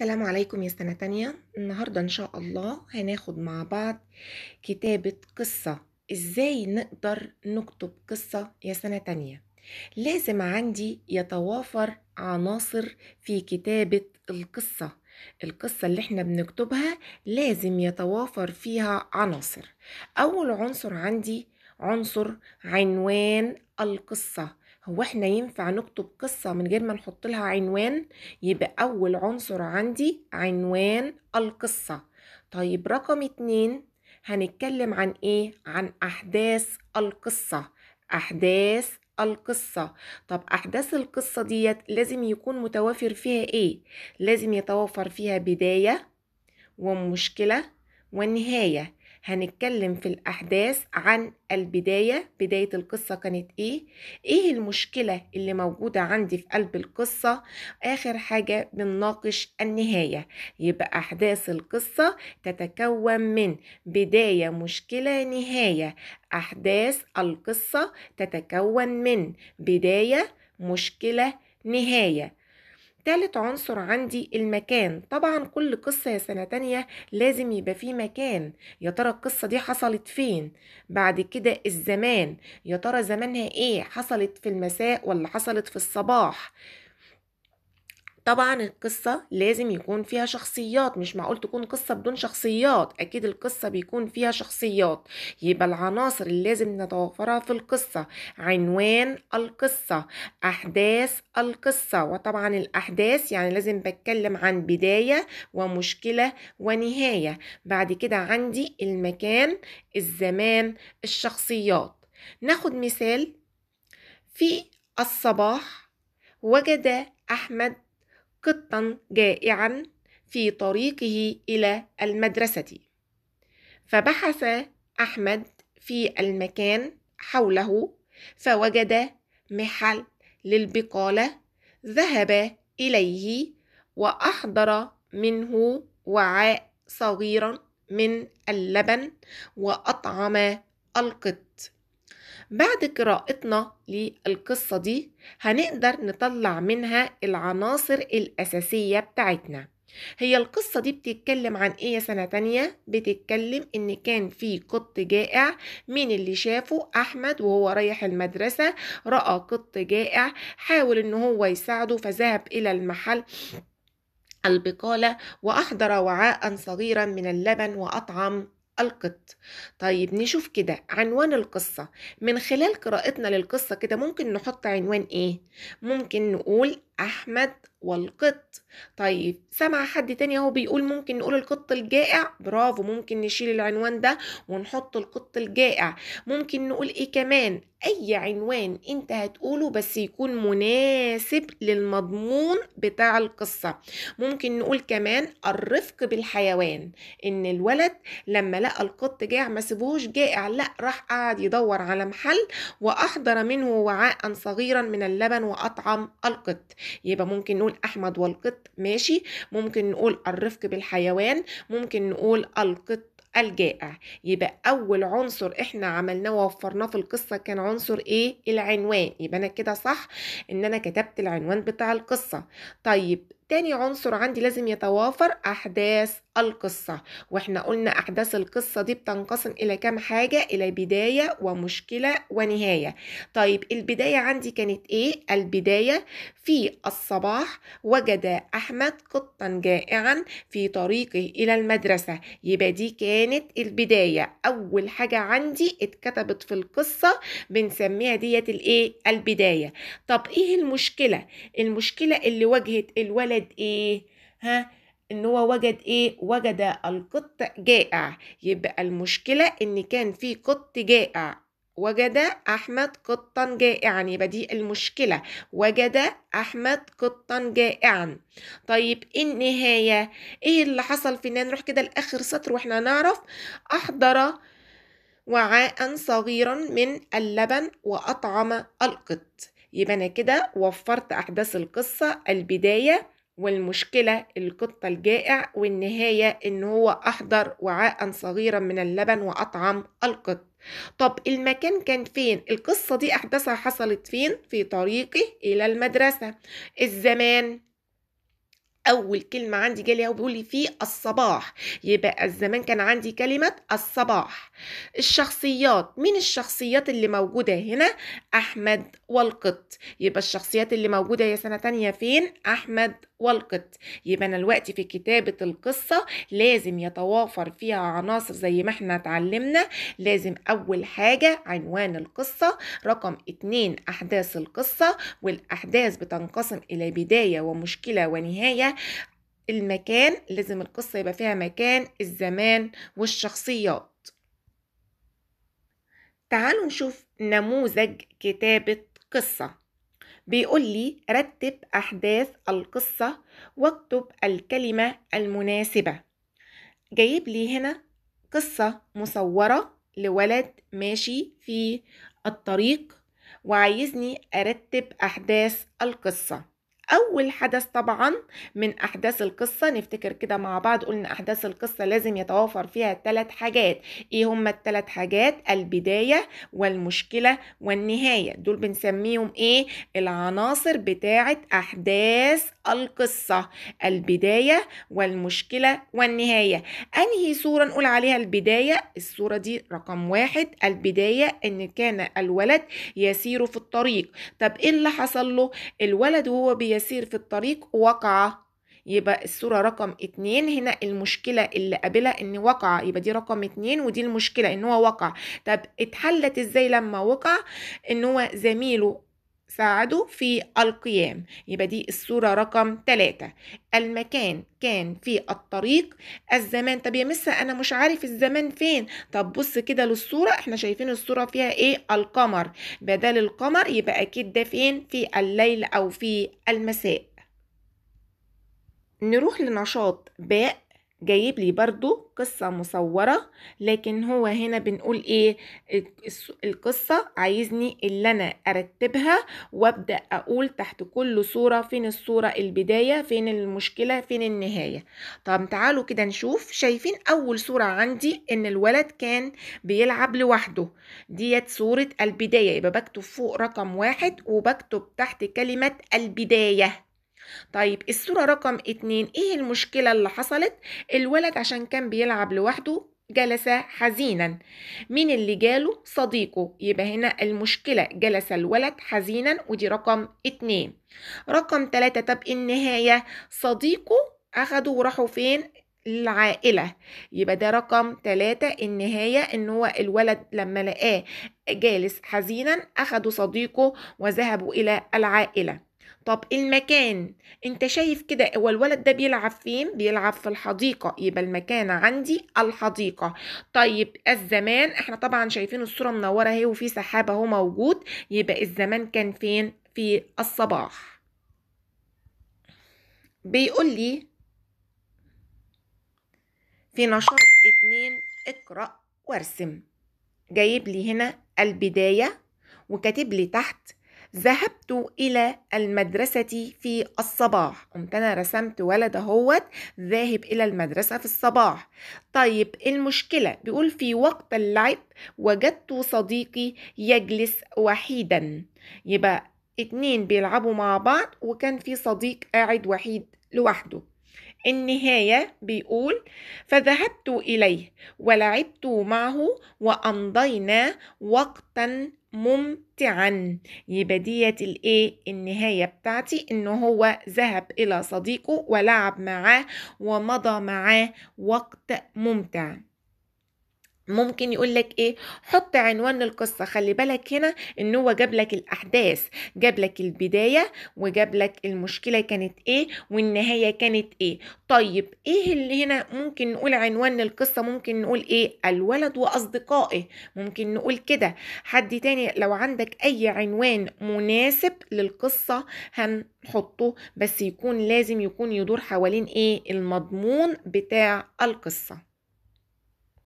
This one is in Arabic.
السلام عليكم يا سنة تانية النهاردة إن شاء الله هناخد مع بعض كتابة قصة إزاي نقدر نكتب قصة يا سنة تانية لازم عندي يتوافر عناصر في كتابة القصة القصة اللي احنا بنكتبها لازم يتوافر فيها عناصر أول عنصر عندي عنصر عنوان القصة هو احنا ينفع نكتب قصة من غير ما نحط لها عنوان يبقى أول عنصر عندي عنوان القصة طيب رقم اتنين هنتكلم عن ايه؟ عن أحداث القصة أحداث القصة طب أحداث القصة ديت لازم يكون متوافر فيها ايه؟ لازم يتوافر فيها بداية ومشكلة والنهاية هنتكلم في الأحداث عن البداية بداية القصة كانت إيه إيه المشكلة اللي موجودة عندي في قلب القصة آخر حاجة بنناقش النهاية يبقى أحداث القصة تتكون من بداية مشكلة نهاية أحداث القصة تتكون من بداية مشكلة نهاية تالت عنصر عندي المكان طبعا كل قصة يا سنة تانية لازم يبقى فيه مكان يا ترى القصة دي حصلت فين بعد كده الزمان يا ترى زمانها ايه حصلت في المساء ولا حصلت في الصباح طبعا القصة لازم يكون فيها شخصيات مش معقول تكون قصة بدون شخصيات أكيد القصة بيكون فيها شخصيات يبقى العناصر اللي لازم نتوفرها في القصة عنوان القصة أحداث القصة وطبعا الأحداث يعني لازم بتكلم عن بداية ومشكلة ونهاية بعد كده عندي المكان الزمان الشخصيات ناخد مثال في الصباح وجد أحمد قطا جائعا في طريقه الى المدرسه فبحث احمد في المكان حوله فوجد محل للبقاله ذهب اليه واحضر منه وعاء صغيرا من اللبن واطعم القط بعد قراءتنا للقصة دي هنقدر نطلع منها العناصر الأساسية بتاعتنا هي القصة دي بتتكلم عن ايه يا سنة تانية؟ بتتكلم ان كان في قط جائع مين اللي شافه؟ احمد وهو رايح المدرسة رأى قط جائع حاول ان هو يساعده فذهب الى المحل البقالة وأحضر وعاء صغيرا من اللبن وأطعم القط طيب نشوف كده عنوان القصة من خلال قراءتنا للقصة كده ممكن نحط عنوان ايه ممكن نقول أحمد والقط طيب سمع حد تاني اهو بيقول ممكن نقول القط الجائع برافو ممكن نشيل العنوان ده ونحط القط الجائع ممكن نقول ايه كمان اي عنوان انت هتقوله بس يكون مناسب للمضمون بتاع القصة ممكن نقول كمان الرفق بالحيوان ان الولد لما لقى القط جائع ما سيبوهوش جائع لا راح قعد يدور على محل واحضر منه وعاء صغيرا من اللبن واطعم القط يبقى ممكن نقول احمد والقط ماشي ممكن نقول الرفق بالحيوان ممكن نقول القط الجائع يبقى اول عنصر احنا عملناه ووفرناه في القصه كان عنصر ايه العنوان يبقى انا كده صح ان انا كتبت العنوان بتاع القصه طيب تاني عنصر عندي لازم يتوافر أحداث القصة وإحنا قلنا أحداث القصة دي بتنقسم إلى كام حاجة إلى بداية ومشكلة ونهاية طيب البداية عندي كانت إيه؟ البداية في الصباح وجد أحمد قطا جائعا في طريقه إلى المدرسة يبقى دي كانت البداية أول حاجة عندي اتكتبت في القصة بنسميها ديت الإيه؟ البداية طب إيه المشكلة؟ المشكلة اللي واجهت الولد وجد ايه ها ان هو وجد ايه وجد القط جائع يبقى المشكله ان كان في قط جائع وجد احمد قطا جائعا يبقى دي المشكله وجد احمد قطا جائعا طيب إيه النهايه ايه اللي حصل في نروح كده لاخر سطر واحنا هنعرف احضر وعاء صغيرا من اللبن واطعم القط يبقى انا كده وفرت احداث القصه البدايه والمشكلة القط الجائع والنهاية إن هو أحضر وعاء صغيرا من اللبن وأطعم القط طب المكان كان فين؟ القصة دي أحداثها حصلت فين؟ في طريقي إلى المدرسة الزمان اول كلمه عندي جالي هو بيقولي في الصباح يبقى الزمان كان عندي كلمه الصباح الشخصيات مين الشخصيات اللي موجوده هنا احمد والقط يبقى الشخصيات اللي موجوده يا سنه تانية فين احمد والقط يبقى انا الوقت في كتابه القصه لازم يتوافر فيها عناصر زي ما احنا اتعلمنا لازم اول حاجه عنوان القصه رقم اتنين احداث القصه والاحداث بتنقسم الى بدايه ومشكله ونهايه المكان لازم القصه يبقى فيها مكان الزمان والشخصيات تعالوا نشوف نموذج كتابه قصه بيقول لي رتب أحداث القصة واكتب الكلمة المناسبة جايب لي هنا قصة مصورة لولد ماشي في الطريق وعايزني أرتب أحداث القصة أول حدث طبعا من أحداث القصة نفتكر كده مع بعض قلنا أحداث القصة لازم يتوافر فيها ثلاث حاجات إيه هما الثلاث حاجات البداية والمشكلة والنهاية دول بنسميهم إيه العناصر بتاعة أحداث القصة البداية والمشكلة والنهاية أنهي صورة نقول عليها البداية الصورة دي رقم واحد البداية إن كان الولد يسير في الطريق طب إيه اللي حصل له الولد وهو بي يسير في الطريق وقع يبقى الصورة رقم اتنين هنا المشكلة اللي قابلها ان وقع يبقى دي رقم اتنين ودي المشكلة ان هو وقع طب اتحلت ازاي لما وقع ان هو زميله ساعدوا في القيام يبقى دي الصورة رقم تلاتة المكان كان في الطريق الزمان طب يا مسا أنا مش عارف الزمان فين طب بص كده للصورة احنا شايفين الصورة فيها ايه القمر بدل القمر يبقى أكيد ده فين في الليل أو في المساء نروح لنشاط باء جايب لي برضو قصة مصورة لكن هو هنا بنقول ايه القصة عايزني اللي انا ارتبها وابدأ اقول تحت كل صورة فين الصورة البداية فين المشكلة فين النهاية طب تعالوا كده نشوف شايفين اول صورة عندي ان الولد كان بيلعب لوحده ديت صورة البداية يبقى بكتب فوق رقم واحد وبكتب تحت كلمة البداية طيب الصورة رقم اتنين ايه المشكلة اللي حصلت الولد عشان كان بيلعب لوحده جلس حزينا مين اللي جاله صديقه يبقى هنا المشكلة جلس الولد حزينا ودي رقم اتنين رقم تلاتة طب النهاية صديقه أخده وراحوا فين العائلة يبقى ده رقم تلاتة النهاية ان هو الولد لما لقاه جالس حزينا أخده صديقه وذهبوا إلى العائلة طب المكان انت شايف كده هو الولد ده بيلعب فين بيلعب في الحديقة يبقى المكان عندي الحديقة طيب الزمان احنا طبعا شايفين الصورة منورة اهي وفي سحاب اهو موجود يبقى الزمان كان فين في الصباح بيقول لي في نشاط اتنين اقرأ وارسم جايب لي هنا البداية وكاتب لي تحت ذهبت إلى المدرسة في الصباح قمت أنا رسمت ولد اهوت ذاهب إلى المدرسة في الصباح طيب المشكلة بيقول في وقت اللعب وجدت صديقي يجلس وحيدا يبقى اتنين بيلعبوا مع بعض وكان في صديق قاعد وحيد لوحده النهاية بيقول فذهبت إليه ولعبت معه وأمضينا وقتا ممتعا يبقى ديت الايه النهايه بتاعتي ان هو ذهب الى صديقه ولعب معاه ومضى معاه وقت ممتع ممكن يقول لك ايه حط عنوان القصه خلي بالك هنا ان هو جاب لك الاحداث جاب لك البدايه وجاب لك المشكله كانت ايه والنهايه كانت ايه طيب ايه اللي هنا ممكن نقول عنوان القصه ممكن نقول ايه الولد واصدقائه ممكن نقول كده حد تاني لو عندك اي عنوان مناسب للقصه هنحطه بس يكون لازم يكون يدور حوالين ايه المضمون بتاع القصه